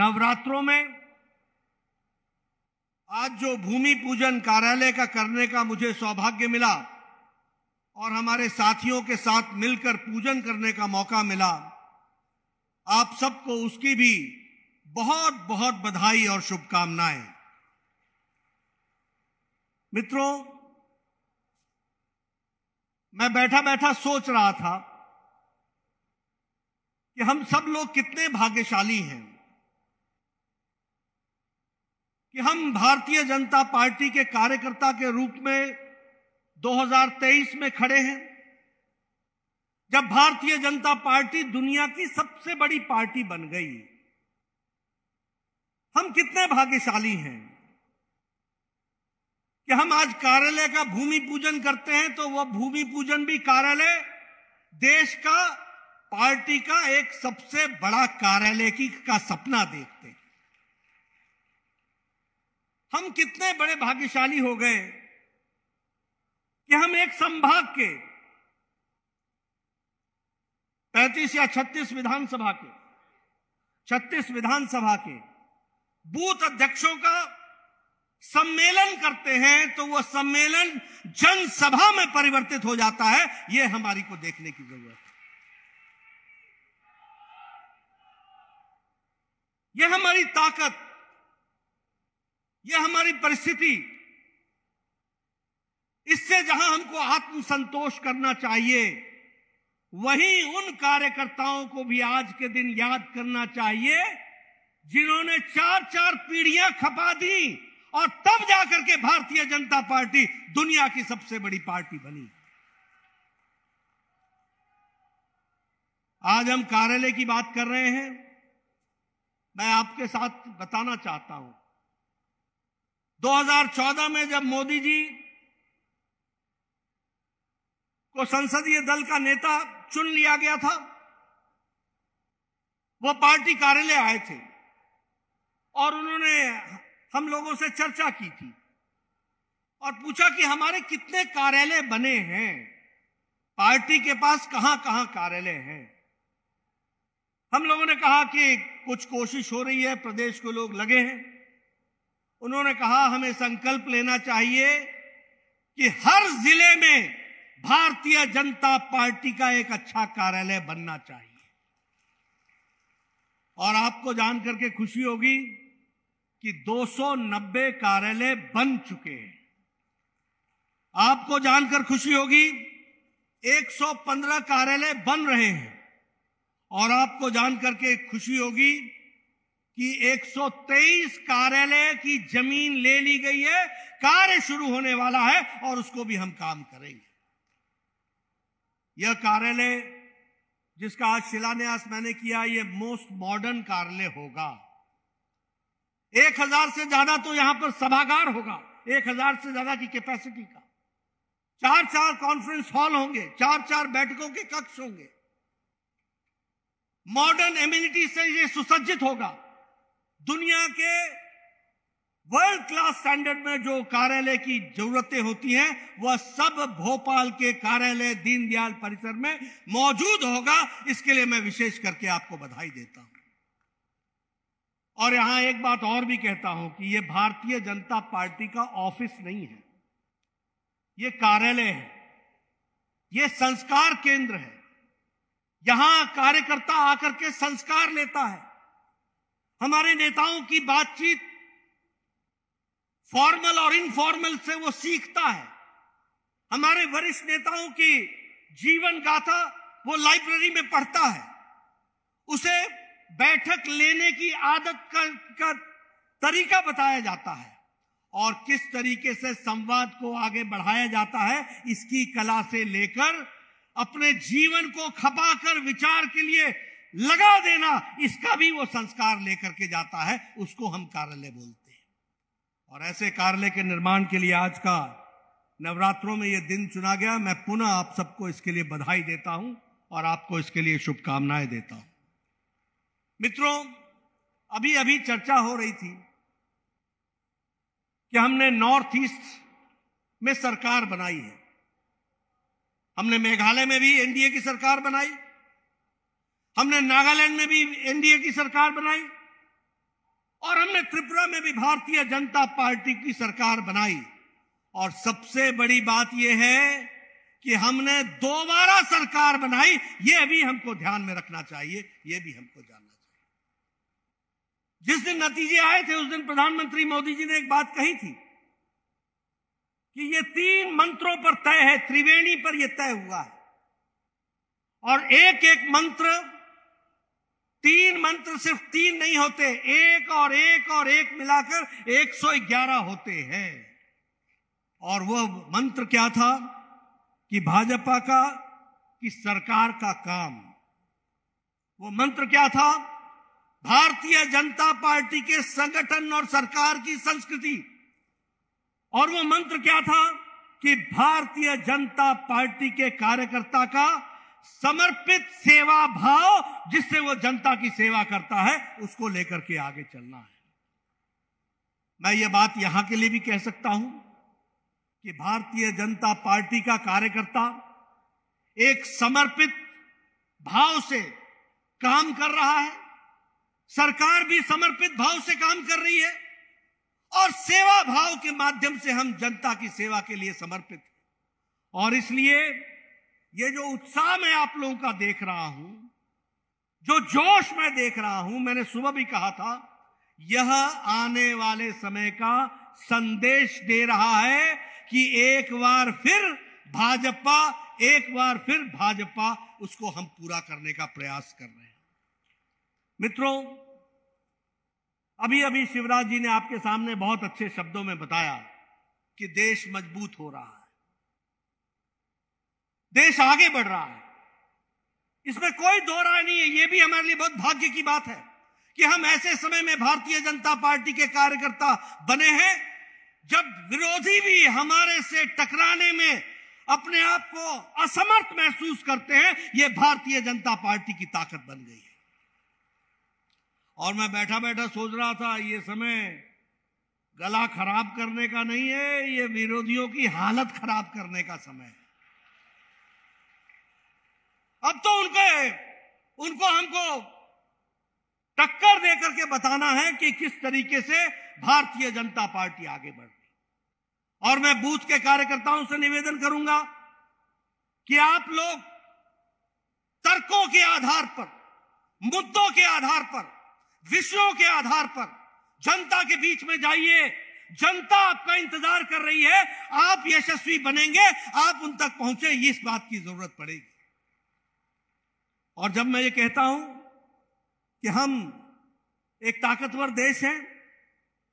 नवरात्रों में आज जो भूमि पूजन कार्यालय का करने का मुझे सौभाग्य मिला और हमारे साथियों के साथ मिलकर पूजन करने का मौका मिला आप सबको उसकी भी बहुत बहुत बधाई और शुभकामनाएं मित्रों मैं बैठा बैठा सोच रहा था कि हम सब लोग कितने भाग्यशाली हैं कि हम भारतीय जनता पार्टी के कार्यकर्ता के रूप में 2023 में खड़े हैं जब भारतीय जनता पार्टी दुनिया की सबसे बड़ी पार्टी बन गई हम कितने भाग्यशाली हैं कि हम आज कार्यालय का भूमि पूजन करते हैं तो वह भूमि पूजन भी कार्यालय देश का पार्टी का एक सबसे बड़ा कार्यालय की का सपना देखते हैं हम कितने बड़े भाग्यशाली हो गए कि हम एक संभाग के पैंतीस या छत्तीस विधानसभा के छत्तीस विधानसभा के बूथ अध्यक्षों का सम्मेलन करते हैं तो वह सम्मेलन जनसभा में परिवर्तित हो जाता है यह हमारी को देखने की जरूरत है यह हमारी ताकत यह हमारी परिस्थिति इससे जहां हमको आत्मसंतोष करना चाहिए वहीं उन कार्यकर्ताओं को भी आज के दिन याद करना चाहिए जिन्होंने चार चार पीढ़ियां खपा दी और तब जाकर के भारतीय जनता पार्टी दुनिया की सबसे बड़ी पार्टी बनी आज हम कार्यालय की बात कर रहे हैं मैं आपके साथ बताना चाहता हूं 2014 में जब मोदी जी को संसदीय दल का नेता चुन लिया गया था वो पार्टी कार्यालय आए थे और उन्होंने हम लोगों से चर्चा की थी और पूछा कि हमारे कितने कार्यालय बने हैं पार्टी के पास कहां कहां कार्यालय हैं हम लोगों ने कहा कि कुछ कोशिश हो रही है प्रदेश को लोग लगे हैं उन्होंने कहा हमें संकल्प लेना चाहिए कि हर जिले में भारतीय जनता पार्टी का एक अच्छा कार्यालय बनना चाहिए और आपको जानकर के खुशी होगी कि 290 कार्यालय बन चुके हैं आपको जानकर खुशी होगी 115 कार्यालय बन रहे हैं और आपको जानकर के खुशी होगी कि 123 कार्यालय की जमीन ले ली गई है कार्य शुरू होने वाला है और उसको भी हम काम करेंगे यह कार्यालय जिसका आज शिलान्यास मैंने किया यह मोस्ट मॉडर्न कार्यालय होगा एक हजार से ज्यादा तो यहां पर सभागार होगा एक हजार से ज्यादा की कैपेसिटी का चार चार कॉन्फ्रेंस हॉल होंगे चार चार बैठकों के कक्ष होंगे मॉडर्न एम्यूनिटी से ये सुसज्जित होगा दुनिया के वर्ल्ड क्लास स्टैंडर्ड में जो कार्यालय की जरूरतें होती हैं वह सब भोपाल के कार्यालय दीनदयाल परिसर में मौजूद होगा इसके लिए मैं विशेष करके आपको बधाई देता हूं और यहां एक बात और भी कहता हूं कि यह भारतीय जनता पार्टी का ऑफिस नहीं है यह कार्यालय है यह संस्कार केंद्र है यहां कार्यकर्ता आकर के संस्कार लेता है हमारे नेताओं की बातचीत फॉर्मल और इनफॉर्मल से वो सीखता है हमारे वरिष्ठ नेताओं की जीवन गाथा वो लाइब्रेरी में पढ़ता है उसे बैठक लेने की आदत का, का तरीका बताया जाता है और किस तरीके से संवाद को आगे बढ़ाया जाता है इसकी कला से लेकर अपने जीवन को खपाकर विचार के लिए लगा देना इसका भी वो संस्कार लेकर के जाता है उसको हम कार्यालय बोलते हैं और ऐसे कार्यालय के निर्माण के लिए आज का नवरात्रों में यह दिन चुना गया मैं पुनः आप सबको इसके लिए बधाई देता हूं और आपको इसके लिए शुभकामनाएं देता हूं मित्रों अभी अभी चर्चा हो रही थी कि हमने नॉर्थ ईस्ट में सरकार बनाई है हमने मेघालय में भी एनडीए की सरकार बनाई हमने नागालैंड में भी एनडीए की सरकार बनाई और हमने त्रिपुरा में भी भारतीय जनता पार्टी की सरकार बनाई और सबसे बड़ी बात यह है कि हमने दोबारा सरकार बनाई यह भी हमको ध्यान में रखना चाहिए यह भी हमको जानना चाहिए जिस दिन नतीजे आए थे उस दिन प्रधानमंत्री मोदी जी ने एक बात कही थी कि ये तीन मंत्रों पर तय है त्रिवेणी पर यह तय हुआ है और एक एक मंत्र तीन मंत्र सिर्फ तीन नहीं होते एक और एक और एक मिलाकर 111 होते हैं और वह मंत्र क्या था कि भाजपा का कि सरकार का काम वो मंत्र क्या था भारतीय जनता पार्टी के संगठन और सरकार की संस्कृति और वो मंत्र क्या था कि भारतीय जनता पार्टी के कार्यकर्ता का समर्पित सेवा भाव जिससे वो जनता की सेवा करता है उसको लेकर के आगे चलना है मैं ये बात यहां के लिए भी कह सकता हूं कि भारतीय जनता पार्टी का कार्यकर्ता एक समर्पित भाव से काम कर रहा है सरकार भी समर्पित भाव से काम कर रही है और सेवा भाव के माध्यम से हम जनता की सेवा के लिए समर्पित और इसलिए ये जो उत्साह मैं आप लोगों का देख रहा हूं जो जोश मैं देख रहा हूं मैंने सुबह भी कहा था यह आने वाले समय का संदेश दे रहा है कि एक बार फिर भाजपा एक बार फिर भाजपा उसको हम पूरा करने का प्रयास कर रहे हैं मित्रों अभी अभी शिवराज जी ने आपके सामने बहुत अच्छे शब्दों में बताया कि देश मजबूत हो रहा है देश आगे बढ़ रहा है इसमें कोई दो राय नहीं है यह भी हमारे लिए बहुत भाग्य की बात है कि हम ऐसे समय में भारतीय जनता पार्टी के कार्यकर्ता बने हैं जब विरोधी भी हमारे से टकराने में अपने आप को असमर्थ महसूस करते हैं यह भारतीय जनता पार्टी की ताकत बन गई है और मैं बैठा बैठा सोच रहा था ये समय गला खराब करने का नहीं है ये विरोधियों की हालत खराब करने का समय है अब तो उनके उनको हमको टक्कर देकर के बताना है कि किस तरीके से भारतीय जनता पार्टी आगे बढ़ रही और मैं बूथ के कार्यकर्ताओं से निवेदन करूंगा कि आप लोग तर्कों के आधार पर मुद्दों के आधार पर विषयों के आधार पर जनता के बीच में जाइए जनता आपका इंतजार कर रही है आप यशस्वी बनेंगे आप उन तक पहुंचे इस बात की जरूरत पड़ेगी और जब मैं ये कहता हूं कि हम एक ताकतवर देश हैं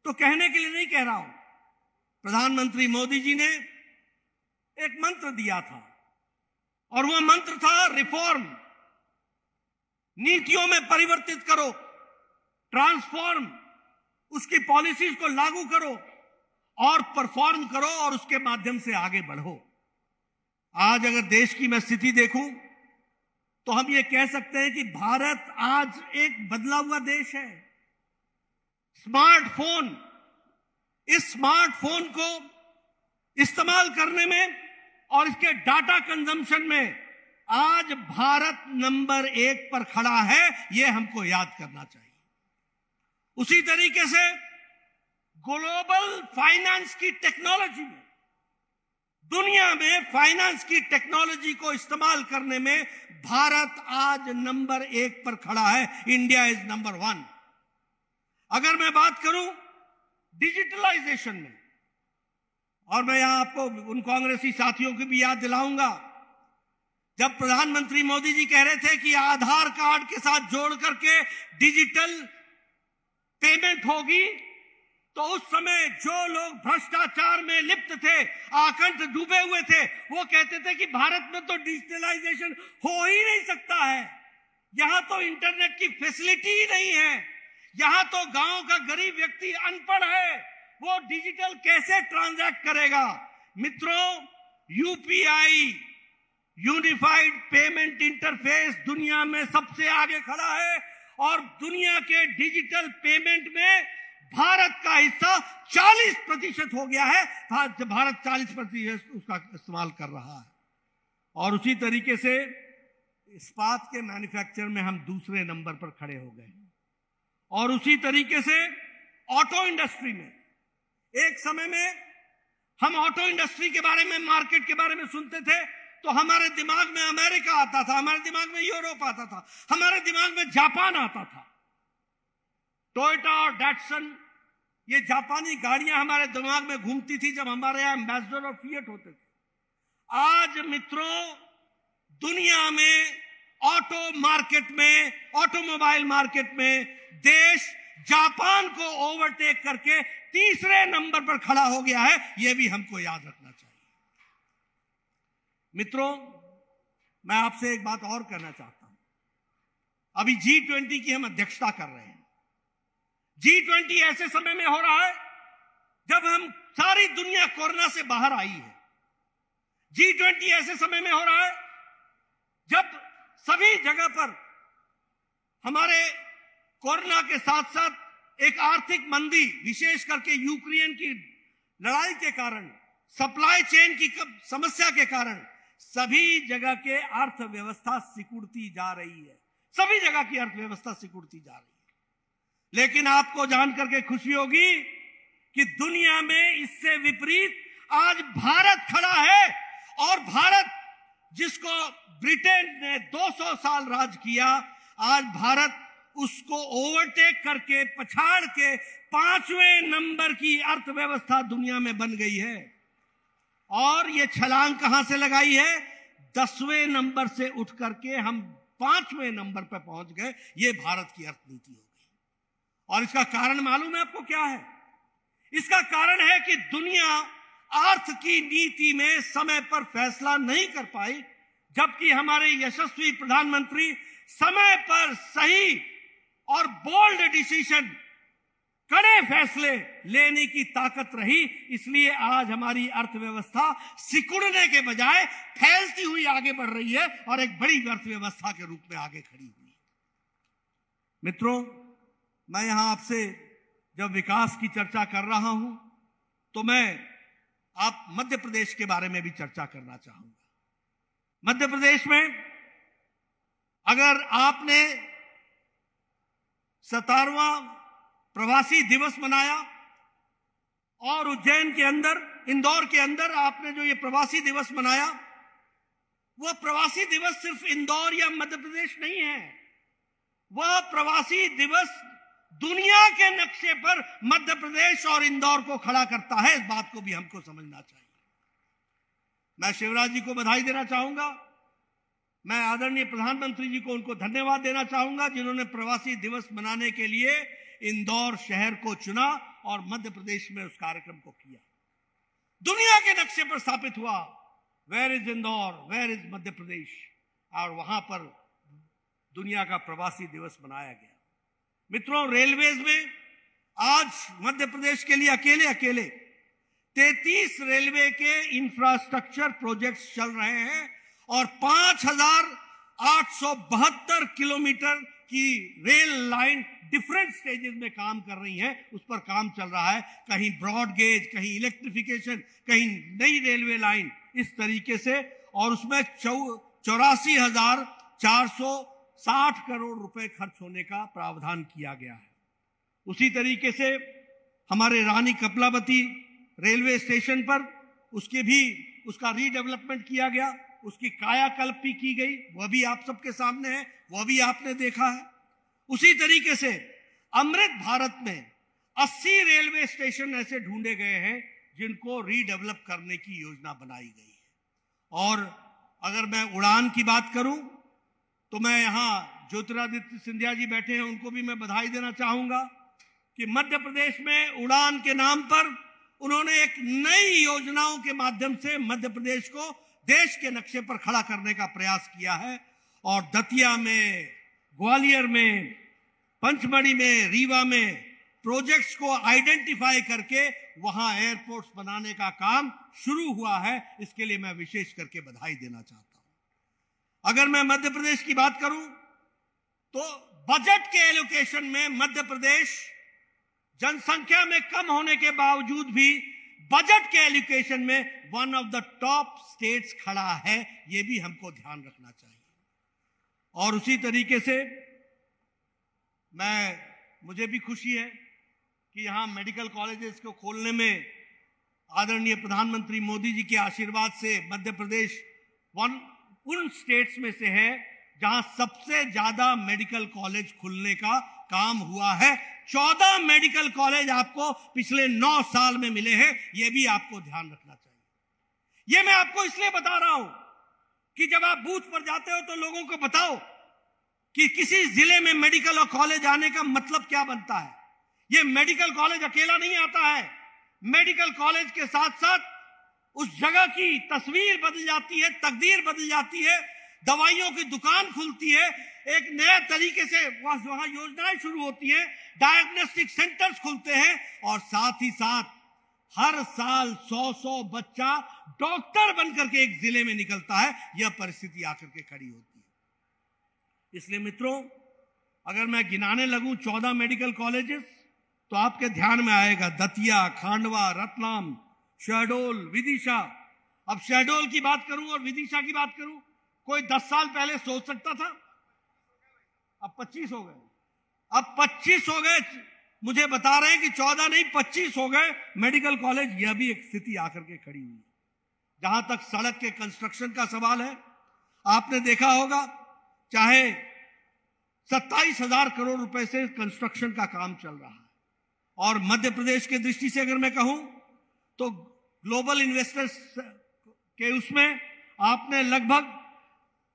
तो कहने के लिए नहीं कह रहा हूं प्रधानमंत्री मोदी जी ने एक मंत्र दिया था और वह मंत्र था रिफॉर्म नीतियों में परिवर्तित करो ट्रांसफॉर्म उसकी पॉलिसीज को लागू करो और परफॉर्म करो और उसके माध्यम से आगे बढ़ो आज अगर देश की मैं स्थिति देखूं तो हम ये कह सकते हैं कि भारत आज एक बदला हुआ देश है स्मार्टफोन इस स्मार्टफोन को इस्तेमाल करने में और इसके डाटा कंजम्पशन में आज भारत नंबर एक पर खड़ा है यह हमको याद करना चाहिए उसी तरीके से ग्लोबल फाइनेंस की टेक्नोलॉजी में दुनिया में फाइनेंस की टेक्नोलॉजी को इस्तेमाल करने में भारत आज नंबर एक पर खड़ा है इंडिया इज नंबर वन अगर मैं बात करूं डिजिटलाइजेशन में और मैं यहां आपको उन कांग्रेसी साथियों की भी याद दिलाऊंगा जब प्रधानमंत्री मोदी जी कह रहे थे कि आधार कार्ड के साथ जोड़ करके डिजिटल पेमेंट होगी तो उस समय जो लोग भ्रष्टाचार में लिप्त थे आकंठ डूबे हुए थे वो कहते थे कि भारत में तो डिजिटलाइजेशन हो ही नहीं सकता है यहाँ तो इंटरनेट की फैसिलिटी ही नहीं है यहाँ तो गांव का गरीब व्यक्ति अनपढ़ है वो डिजिटल कैसे ट्रांजैक्ट करेगा मित्रों यूपीआई यूनिफाइड पेमेंट इंटरफेस दुनिया में सबसे आगे खड़ा है और दुनिया के डिजिटल पेमेंट में भारत का हिस्सा 40 प्रतिशत हो गया है हाँ, भारत 40 प्रतिशत उसका इस्तेमाल कर रहा है और उसी तरीके से इस्पात के मैन्युफैक्चर में हम दूसरे नंबर पर खड़े हो गए और उसी तरीके से ऑटो इंडस्ट्री में एक समय में हम ऑटो इंडस्ट्री के बारे में मार्केट के बारे में सुनते थे तो हमारे दिमाग में अमेरिका आता था हमारे दिमाग में यूरोप आता था हमारे दिमाग में जापान आता था टोयोटा और डैटसन ये जापानी गाड़ियां हमारे दिमाग में घूमती थी जब हमारे यहां एम्बेसडर और फीएट होते थे आज मित्रों दुनिया में ऑटो मार्केट में ऑटोमोबाइल मार्केट में देश जापान को ओवरटेक करके तीसरे नंबर पर खड़ा हो गया है यह भी हमको याद रखना चाहिए मित्रों मैं आपसे एक बात और कहना चाहता हूं अभी जी ट्वेंटी की हम अध्यक्षता कर रहे हैं जी ट्वेंटी ऐसे समय में हो रहा है जब हम सारी दुनिया कोरोना से बाहर आई है जी ट्वेंटी ऐसे समय में हो रहा है जब सभी जगह पर हमारे कोरोना के साथ साथ एक आर्थिक मंदी विशेष करके यूक्रेन की लड़ाई के कारण सप्लाई चेन की समस्या के कारण सभी जगह के अर्थव्यवस्था सिकुड़ती जा रही है सभी जगह की अर्थव्यवस्था सिकुड़ती जा रही है लेकिन आपको जानकर के खुशी होगी कि दुनिया में इससे विपरीत आज भारत खड़ा है और भारत जिसको ब्रिटेन ने 200 साल राज किया आज भारत उसको ओवरटेक करके पछाड़ के पांचवें नंबर की अर्थव्यवस्था दुनिया में बन गई है और ये छलांग कहां से लगाई है दसवें नंबर से उठ करके हम पांचवें नंबर पर पहुंच गए ये भारत की अर्थनीति है और इसका कारण मालूम है आपको क्या है इसका कारण है कि दुनिया अर्थ की नीति में समय पर फैसला नहीं कर पाई जबकि हमारे यशस्वी प्रधानमंत्री समय पर सही और बोल्ड डिसीजन कड़े फैसले लेने की ताकत रही इसलिए आज हमारी अर्थव्यवस्था सिकुड़ने के बजाय फैलती हुई आगे बढ़ रही है और एक बड़ी अर्थव्यवस्था के रूप में आगे खड़ी हुई मित्रों मैं यहां आपसे जब विकास की चर्चा कर रहा हूं तो मैं आप मध्य प्रदेश के बारे में भी चर्चा करना चाहूंगा मध्य प्रदेश में अगर आपने सतारवा प्रवासी दिवस मनाया और उज्जैन के अंदर इंदौर के अंदर आपने जो ये प्रवासी दिवस मनाया वह प्रवासी दिवस सिर्फ इंदौर या मध्य प्रदेश नहीं है वह प्रवासी दिवस दुनिया के नक्शे पर मध्य प्रदेश और इंदौर को खड़ा करता है इस बात को भी हमको समझना चाहिए मैं शिवराज जी को बधाई देना चाहूंगा मैं आदरणीय प्रधानमंत्री जी को उनको धन्यवाद देना चाहूंगा जिन्होंने प्रवासी दिवस मनाने के लिए इंदौर शहर को चुना और मध्य प्रदेश में उस कार्यक्रम को किया दुनिया के नक्शे पर स्थापित हुआ where is Indore where is Madhya Pradesh और वहां पर दुनिया का प्रवासी दिवस मनाया गया मित्रों रेलवेज में आज मध्य प्रदेश के लिए अकेले अकेले 33 रेलवे के इंफ्रास्ट्रक्चर प्रोजेक्ट्स चल रहे हैं और पांच हजार किलोमीटर की रेल लाइन डिफरेंट स्टेजेस में काम कर रही है उस पर काम चल रहा है कहीं ब्रॉड गेज कहीं इलेक्ट्रिफिकेशन कहीं नई रेलवे लाइन इस तरीके से और उसमें चौ चौरासी हजार चार सौ साठ करोड़ रुपए खर्च होने का प्रावधान किया गया है उसी तरीके से हमारे रानी कपलावती रेलवे स्टेशन पर उसके भी उसका रीडेवलपमेंट किया गया उसकी कायाकल्प भी की गई वह भी आप सबके सामने है वह भी आपने देखा है उसी तरीके से अमृत भारत में 80 रेलवे स्टेशन ऐसे ढूंढे गए हैं जिनको रीडेवलप करने की योजना बनाई गई है और अगर मैं उड़ान की बात करूं तो मैं यहाँ ज्योतिरादित्य सिंधिया जी बैठे हैं उनको भी मैं बधाई देना चाहूंगा कि मध्य प्रदेश में उड़ान के नाम पर उन्होंने एक नई योजनाओं के माध्यम से मध्य प्रदेश को देश के नक्शे पर खड़ा करने का प्रयास किया है और दतिया में ग्वालियर में पंचमढ़ी में रीवा में प्रोजेक्ट्स को आइडेंटिफाई करके वहां एयरपोर्ट्स बनाने का काम शुरू हुआ है इसके लिए मैं विशेष करके बधाई देना चाहता हूं अगर मैं मध्य प्रदेश की बात करूं तो बजट के एलोकेशन में मध्य प्रदेश जनसंख्या में कम होने के बावजूद भी बजट के एलोकेशन में one of the top states खड़ा है यह भी हमको ध्यान रखना चाहिए और उसी तरीके से मैं मुझे भी खुशी है कि यहां मेडिकल कॉलेजेस को खोलने में आदरणीय प्रधानमंत्री मोदी जी के आशीर्वाद से मध्य प्रदेश वन उन स्टेट्स में से है जहां सबसे ज्यादा मेडिकल कॉलेज खुलने का काम हुआ है चौदह मेडिकल कॉलेज आपको पिछले नौ साल में मिले हैं यह भी आपको ध्यान रखना चाहिए यह मैं आपको इसलिए बता रहा हूं कि जब आप बूथ पर जाते हो तो लोगों को बताओ कि किसी जिले में मेडिकल और कॉलेज आने का मतलब क्या बनता है यह मेडिकल कॉलेज अकेला नहीं आता है मेडिकल कॉलेज के साथ साथ उस जगह की तस्वीर बदल जाती है तकदीर बदल जाती है दवाइयों की दुकान खुलती है एक नए तरीके से वहां योजनाएं शुरू होती हैं डायग्नोस्टिक सेंटर्स खुलते हैं और साथ ही साथ हर साल सौ सौ बच्चा डॉक्टर बनकर के एक जिले में निकलता है यह परिस्थिति आकर के खड़ी होती है इसलिए मित्रों अगर मैं गिनाने लगूं चौदह मेडिकल कॉलेजेस तो आपके ध्यान में आएगा दतिया खांडवा रतलाम शहडोल विदिशा अब शहडोल की बात करूं और विदिशा की बात करूं कोई दस साल पहले सोच सकता था अब पच्चीस हो गए अब पच्चीस हो गए मुझे बता रहे हैं कि चौदह नहीं पच्चीस हो गए मेडिकल कॉलेज यह भी एक स्थिति आकर के खड़ी हुई जहां तक सड़क के कंस्ट्रक्शन का सवाल है आपने देखा होगा चाहे सत्ताईस हजार करोड़ रुपए से कंस्ट्रक्शन का काम चल रहा है और मध्य प्रदेश के दृष्टि से अगर मैं कहूं तो ग्लोबल इन्वेस्टर्स के उसमें आपने लगभग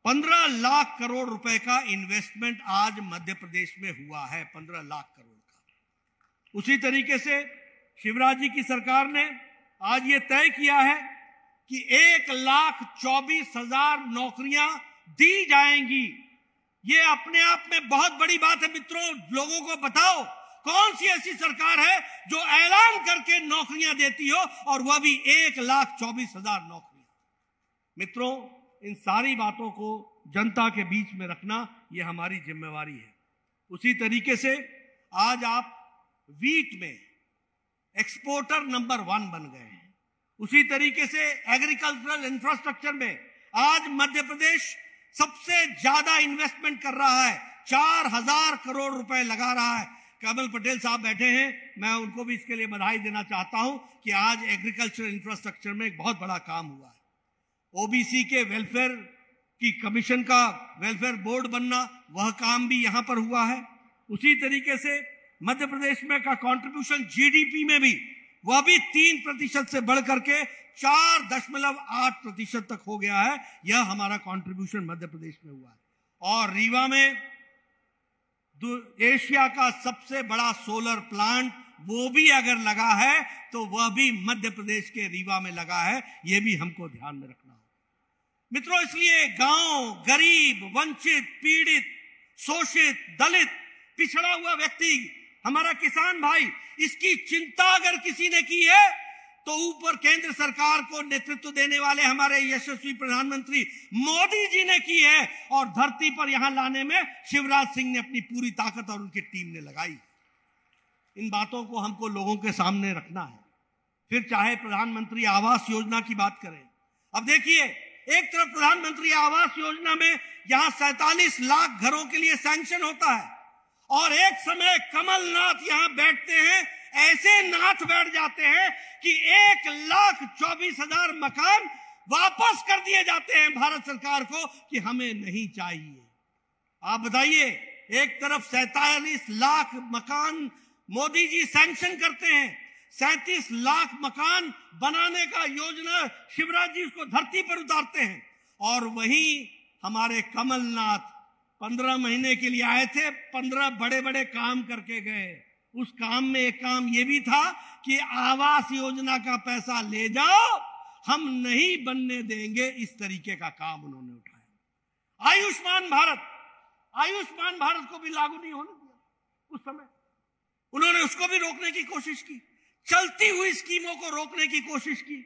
15 लाख करोड़ रुपए का इन्वेस्टमेंट आज मध्य प्रदेश में हुआ है 15 लाख करोड़ का उसी तरीके से शिवराज जी की सरकार ने आज ये तय किया है कि एक लाख चौबीस हजार नौकरियां दी जाएंगी ये अपने आप में बहुत बड़ी बात है मित्रों लोगों को बताओ कौन सी ऐसी सरकार है जो ऐलान करके नौकरियां देती हो और वह भी एक लाख चौबीस हजार नौकरियां मित्रों इन सारी बातों को जनता के बीच में रखना यह हमारी जिम्मेवारी है उसी तरीके से आज आप वीट में एक्सपोर्टर नंबर वन बन गए हैं उसी तरीके से एग्रीकल्चरल इंफ्रास्ट्रक्चर में आज मध्य प्रदेश सबसे ज्यादा इन्वेस्टमेंट कर रहा है चार हजार करोड़ रुपए लगा रहा है कमल पटेल साहब बैठे हैं मैं उनको भी इसके लिए बधाई देना चाहता हूं कि आज एग्रीकल्चर इंफ्रास्ट्रक्चर में एक बहुत बड़ा काम हुआ है ओबीसी के वेलफेयर की कमीशन का वेलफेयर बोर्ड बनना वह काम भी यहां पर हुआ है उसी तरीके से मध्य प्रदेश में का कंट्रीब्यूशन जीडीपी में भी वह भी तीन प्रतिशत से बढ़ करके चार दशमलव आठ प्रतिशत तक हो गया है यह हमारा कंट्रीब्यूशन मध्य प्रदेश में हुआ है और रीवा में एशिया का सबसे बड़ा सोलर प्लांट वो भी अगर लगा है तो वह भी मध्य प्रदेश के रीवा में लगा है यह भी हमको ध्यान में रखना होगा मित्रों इसलिए गांव गरीब वंचित पीड़ित शोषित दलित पिछड़ा हुआ व्यक्ति हमारा किसान भाई इसकी चिंता अगर किसी ने की है तो ऊपर केंद्र सरकार को नेतृत्व देने वाले हमारे यशस्वी प्रधानमंत्री मोदी जी ने की है और धरती पर यहां लाने में शिवराज सिंह ने अपनी पूरी ताकत और उनकी टीम ने लगाई इन बातों को हमको लोगों के सामने रखना है फिर चाहे प्रधानमंत्री आवास योजना की बात करें अब देखिए एक तरफ प्रधानमंत्री आवास योजना में यहां सैतालीस लाख घरों के लिए सैंक्शन होता है और एक समय कमलनाथ यहां बैठते हैं ऐसे नाथ बैठ जाते हैं कि एक लाख चौबीस हजार मकान वापस कर दिए जाते हैं भारत सरकार को कि हमें नहीं चाहिए आप बताइए एक तरफ सैतालीस लाख मकान मोदी जी सैंक्शन करते हैं सैतीस लाख मकान बनाने का योजना शिवराज जी उसको धरती पर उतारते हैं और वहीं हमारे कमलनाथ पंद्रह महीने के लिए आए थे पंद्रह बड़े बड़े काम करके गए उस काम में एक काम ये भी था कि आवास योजना का पैसा ले जाओ हम नहीं बनने देंगे इस तरीके का काम उन्होंने उठाया आयुष्मान भारत आयुष्मान भारत को भी लागू नहीं होने दिया उस समय उन्होंने उसको भी रोकने की कोशिश की चलती हुई स्कीमों को रोकने की कोशिश की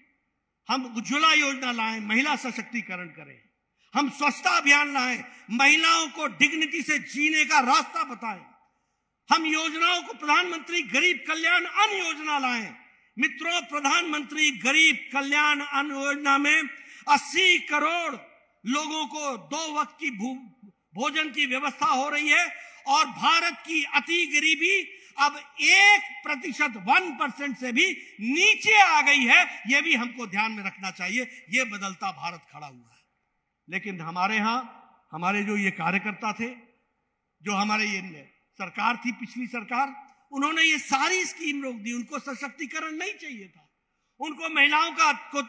हम उज्ज्वला योजना लाए महिला सशक्तिकरण करें हम स्वच्छता अभियान लाए महिलाओं को डिग्निटी से जीने का रास्ता बताएं हम योजनाओं को प्रधानमंत्री गरीब कल्याण अन्न योजना लाए मित्रों प्रधानमंत्री गरीब कल्याण अन्न योजना में 80 करोड़ लोगों को दो वक्त की भोजन की व्यवस्था हो रही है और भारत की अति गरीबी अब एक प्रतिशत वन परसेंट से भी नीचे आ गई है यह भी हमको ध्यान में रखना चाहिए यह बदलता भारत खड़ा हुआ है लेकिन हमारे यहां हमारे जो ये कार्यकर्ता थे जो हमारे ये सरकार थी पिछली सरकार उन्होंने ये सारी स्कीम रोक दी उनको सशक्तिकरण नहीं चाहिए था उनको महिलाओं का को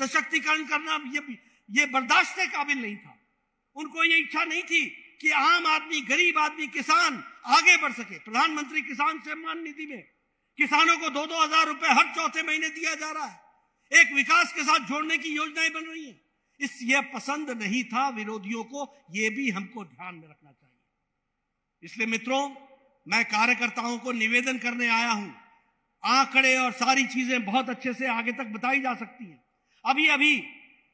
सशक्तिकरण करना ये ये बर्दाश्त के काबिल नहीं था उनको ये इच्छा नहीं थी कि आम आदमी गरीब आदमी किसान आगे बढ़ सके प्रधानमंत्री किसान सम्मान निधि में किसानों को दो दो हजार रुपए हर चौथे महीने दिया जा रहा है एक विकास के साथ जोड़ने की योजनाएं बन रही है इस ये पसंद नहीं था विरोधियों को ये भी हमको ध्यान में रखना चाहिए इसलिए मित्रों मैं कार्यकर्ताओं को निवेदन करने आया हूं आंकड़े और सारी चीजें बहुत अच्छे से आगे तक बताई जा सकती हैं अभी अभी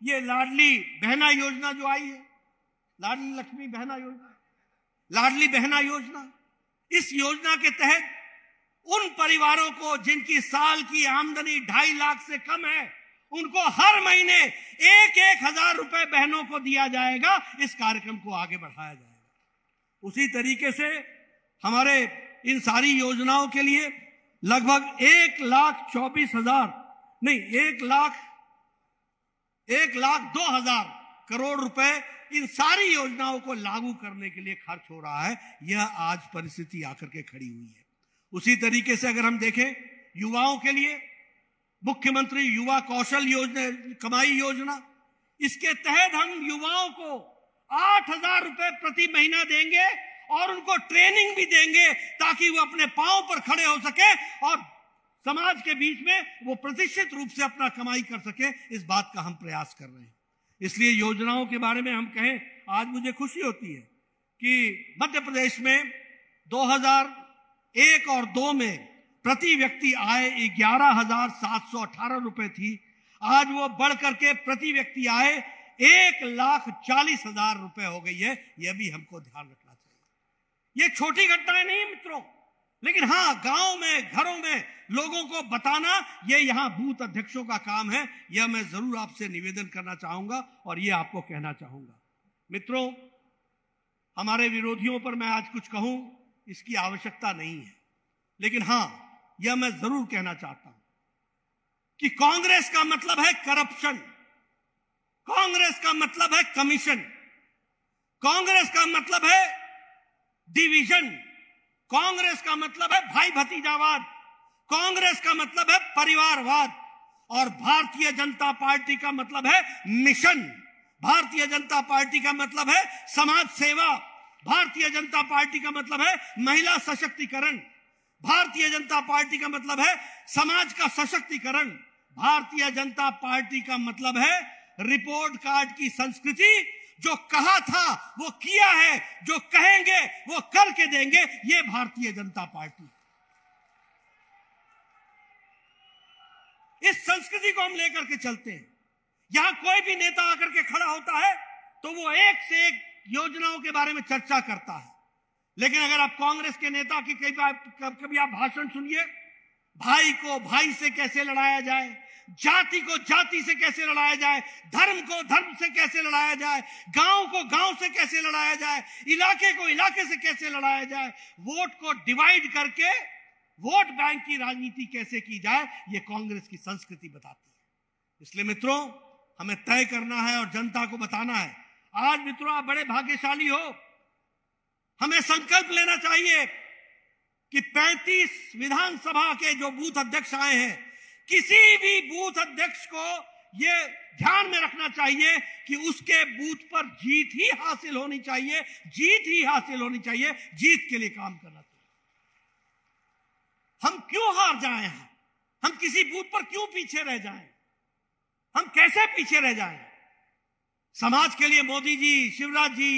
ये लाडली बहना योजना जो आई है लाडली लक्ष्मी बहना योजना लाडली बहना योजना इस योजना के तहत उन परिवारों को जिनकी साल की आमदनी ढाई लाख से कम है उनको हर महीने एक एक हजार रुपए बहनों को दिया जाएगा इस कार्यक्रम को आगे बढ़ाया जाएगा उसी तरीके से हमारे इन सारी योजनाओं के लिए लगभग एक लाख चौबीस हजार नहीं एक लाख एक लाख दो हजार करोड़ रुपए इन सारी योजनाओं को लागू करने के लिए खर्च हो रहा है यह आज परिस्थिति आकर के खड़ी हुई है उसी तरीके से अगर हम देखें युवाओं के लिए मुख्यमंत्री युवा कौशल योजना कमाई योजना इसके तहत हम युवाओं को आठ हजार रुपए प्रति महीना देंगे और उनको ट्रेनिंग भी देंगे ताकि वो अपने पांव पर खड़े हो सके और समाज के बीच में वो प्रतिष्ठित रूप से अपना कमाई कर सके इस बात का हम प्रयास कर रहे हैं इसलिए योजनाओं के बारे में हम कहें आज मुझे खुशी होती है कि मध्य प्रदेश में 2001 और 2 में प्रति व्यक्ति आय ग्यारह हजार सात सौ अठारह रुपए थी आज वो बढ़ करके प्रति व्यक्ति आय एक लाख चालीस हजार रुपए हो गई है यह भी हमको ध्यान रखना चाहिए ये छोटी घटनाएं नहीं मित्रों लेकिन हाँ गांव में घरों में लोगों को बताना यह यहां बूथ अध्यक्षों का काम है यह मैं जरूर आपसे निवेदन करना चाहूंगा और यह आपको कहना चाहूंगा मित्रों हमारे विरोधियों पर मैं आज कुछ कहूं इसकी आवश्यकता नहीं है लेकिन हां यह मैं जरूर कहना चाहता हूं कि कांग्रेस का मतलब है करप्शन कांग्रेस का मतलब है कमीशन कांग्रेस का मतलब है डिवीजन कांग्रेस का मतलब है भाई भतीजावाद कांग्रेस का मतलब है परिवारवाद और भारतीय जनता पार्टी का मतलब है मिशन भारतीय जनता पार्टी का मतलब है समाज सेवा भारतीय जनता पार्टी का मतलब है महिला सशक्तिकरण भारतीय जनता पार्टी का मतलब है समाज का सशक्तिकरण भारतीय जनता पार्टी का मतलब है रिपोर्ट कार्ड की संस्कृति जो कहा था वो किया है जो कहेंगे वो करके देंगे ये भारतीय जनता पार्टी इस संस्कृति को हम लेकर के चलते हैं यहां कोई भी नेता आकर के खड़ा होता है तो वो एक से एक योजनाओं के बारे में चर्चा करता है लेकिन अगर आप कांग्रेस के नेता की कभी आप भाषण सुनिए भाई को भाई से कैसे लड़ाया जाए जाति को जाति से कैसे लड़ाया जाए धर्म को धर्म से कैसे लड़ाया जाए गांव को गांव से कैसे लड़ाया जाए इलाके को इलाके से कैसे लड़ाया जाए वोट को डिवाइड करके वोट बैंक की राजनीति कैसे की जाए यह कांग्रेस की संस्कृति बताती है इसलिए मित्रों हमें तय करना है और जनता को बताना है आज मित्रों आप बड़े भाग्यशाली हो हमें संकल्प लेना चाहिए कि 35 विधानसभा के जो बूथ अध्यक्ष आए हैं किसी भी बूथ अध्यक्ष को ये ध्यान में रखना चाहिए कि उसके बूथ पर जीत ही हासिल होनी चाहिए जीत ही हासिल होनी चाहिए जीत के लिए काम करना चाहिए हम क्यों हार जाए हैं हम किसी बूथ पर क्यों पीछे रह जाएं? हम कैसे पीछे रह जाएं? समाज के लिए मोदी जी शिवराज जी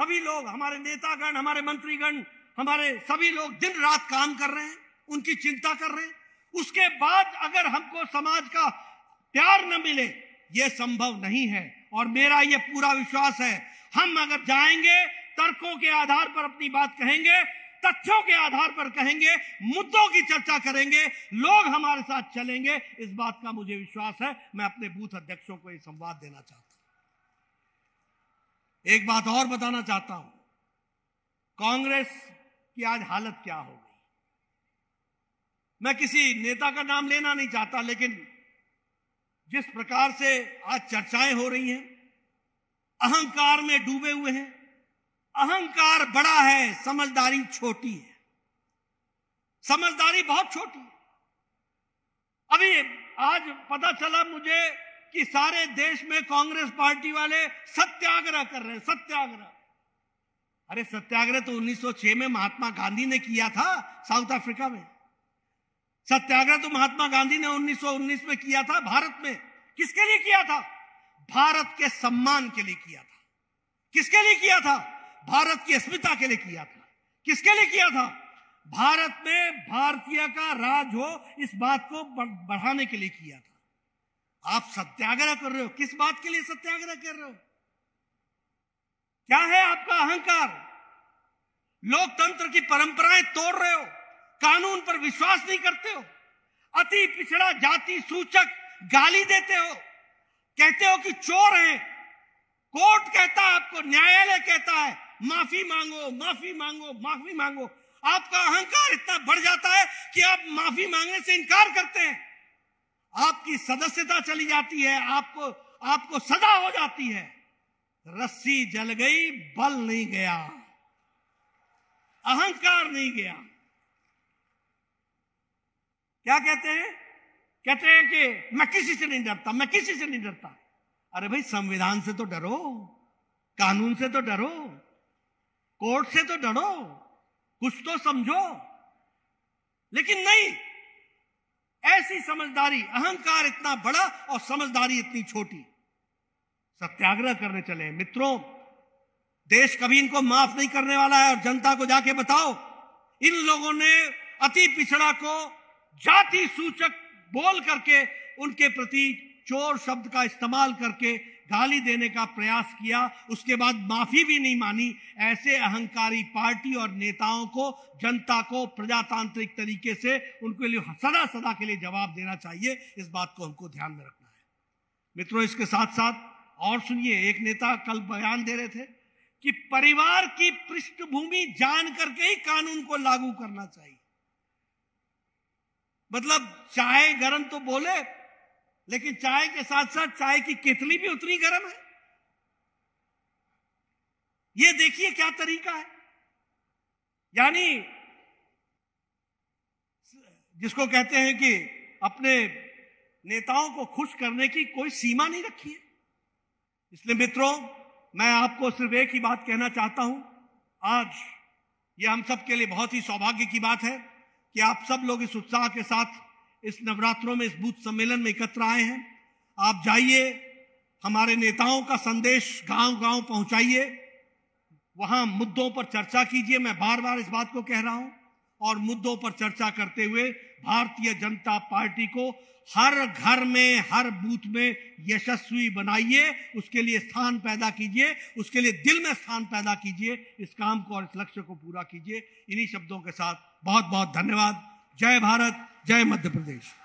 सभी लोग हमारे नेतागण हमारे मंत्रीगण हमारे सभी लोग दिन रात काम कर रहे हैं उनकी चिंता कर रहे हैं उसके बाद अगर हमको समाज का प्यार न मिले ये संभव नहीं है और मेरा ये पूरा विश्वास है हम अगर जाएंगे तर्कों के आधार पर अपनी बात कहेंगे तथ्यों के आधार पर कहेंगे मुद्दों की चर्चा करेंगे लोग हमारे साथ चलेंगे इस बात का मुझे विश्वास है मैं अपने बूथ अध्यक्षों को यह संवाद देना चाहता हूं एक बात और बताना चाहता हूं कांग्रेस की आज हालत क्या होगी मैं किसी नेता का नाम लेना नहीं चाहता लेकिन जिस प्रकार से आज चर्चाएं हो रही हैं अहंकार में डूबे हुए हैं अहंकार बड़ा है समझदारी छोटी है समझदारी बहुत छोटी है अभी आज पता चला मुझे कि सारे देश में कांग्रेस पार्टी वाले सत्याग्रह कर रहे हैं सत्याग्रह अरे सत्याग्रह तो 1906 में महात्मा गांधी ने किया था साउथ अफ्रीका में सत्याग्रह तो महात्मा गांधी ने 1919 में किया था भारत में किसके लिए किया था भारत के सम्मान के लिए किया था किसके लिए किया था भारत की अस्मिता के लिए किया था किसके लिए किया था भारत में भारतीय का राज हो इस बात को बढ़ाने के लिए किया था आप सत्याग्रह कर रहे हो किस बात के लिए सत्याग्रह कर रहे हो क्या है आपका अहंकार लोकतंत्र की परंपराएं तोड़ रहे हो कानून पर विश्वास नहीं करते हो अति पिछड़ा जाति सूचक गाली देते हो कहते हो कि चोर है कोर्ट कहता है आपको न्यायालय कहता है माफी मांगो माफी मांगो माफी मांगो आपका अहंकार इतना बढ़ जाता है कि आप माफी मांगने से इनकार करते हैं आपकी सदस्यता चली जाती है आपको आपको सजा हो जाती है रस्सी जल गई बल नहीं गया अहंकार नहीं गया क्या कहते हैं कहते हैं कि मैं किसी से नहीं डरता मैं किसी से नहीं डरता अरे भाई संविधान से तो डरो कानून से तो डरो कोर्ट से तो डरो कुछ तो समझो लेकिन नहीं ऐसी समझदारी अहंकार इतना बड़ा और समझदारी इतनी छोटी सत्याग्रह करने चले मित्रों देश कभी इनको माफ नहीं करने वाला है और जनता को जाके बताओ इन लोगों ने अति पिछड़ा को जाति सूचक बोल करके उनके प्रति चोर शब्द का इस्तेमाल करके गाली देने का प्रयास किया उसके बाद माफी भी नहीं मानी ऐसे अहंकारी पार्टी और नेताओं को जनता को प्रजातांत्रिक तरीके से उनके लिए सदा सदा के लिए जवाब देना चाहिए इस बात को हमको ध्यान में रखना है मित्रों इसके साथ साथ और सुनिए एक नेता कल बयान दे रहे थे कि परिवार की पृष्ठभूमि जान करके ही कानून को लागू करना चाहिए मतलब चाय गर्म तो बोले लेकिन चाय के साथ साथ चाय की केतली भी उतनी गर्म है ये देखिए क्या तरीका है यानी जिसको कहते हैं कि अपने नेताओं को खुश करने की कोई सीमा नहीं रखी है इसलिए मित्रों मैं आपको सिर्फ एक ही बात कहना चाहता हूं आज ये हम सबके लिए बहुत ही सौभाग्य की बात है कि आप सब लोग इस उत्साह के साथ इस नवरात्रों में इस बूथ सम्मेलन में एकत्र आए हैं आप जाइए हमारे नेताओं का संदेश गांव गांव पहुंचाइए वहां मुद्दों पर चर्चा कीजिए मैं बार बार इस बात को कह रहा हूं और मुद्दों पर चर्चा करते हुए भारतीय जनता पार्टी को हर घर में हर बूथ में यशस्वी बनाइए उसके लिए स्थान पैदा कीजिए उसके लिए दिल में स्थान पैदा कीजिए इस काम को और इस लक्ष्य को पूरा कीजिए इन्हीं शब्दों के साथ बहुत बहुत धन्यवाद जय भारत जय मध्य प्रदेश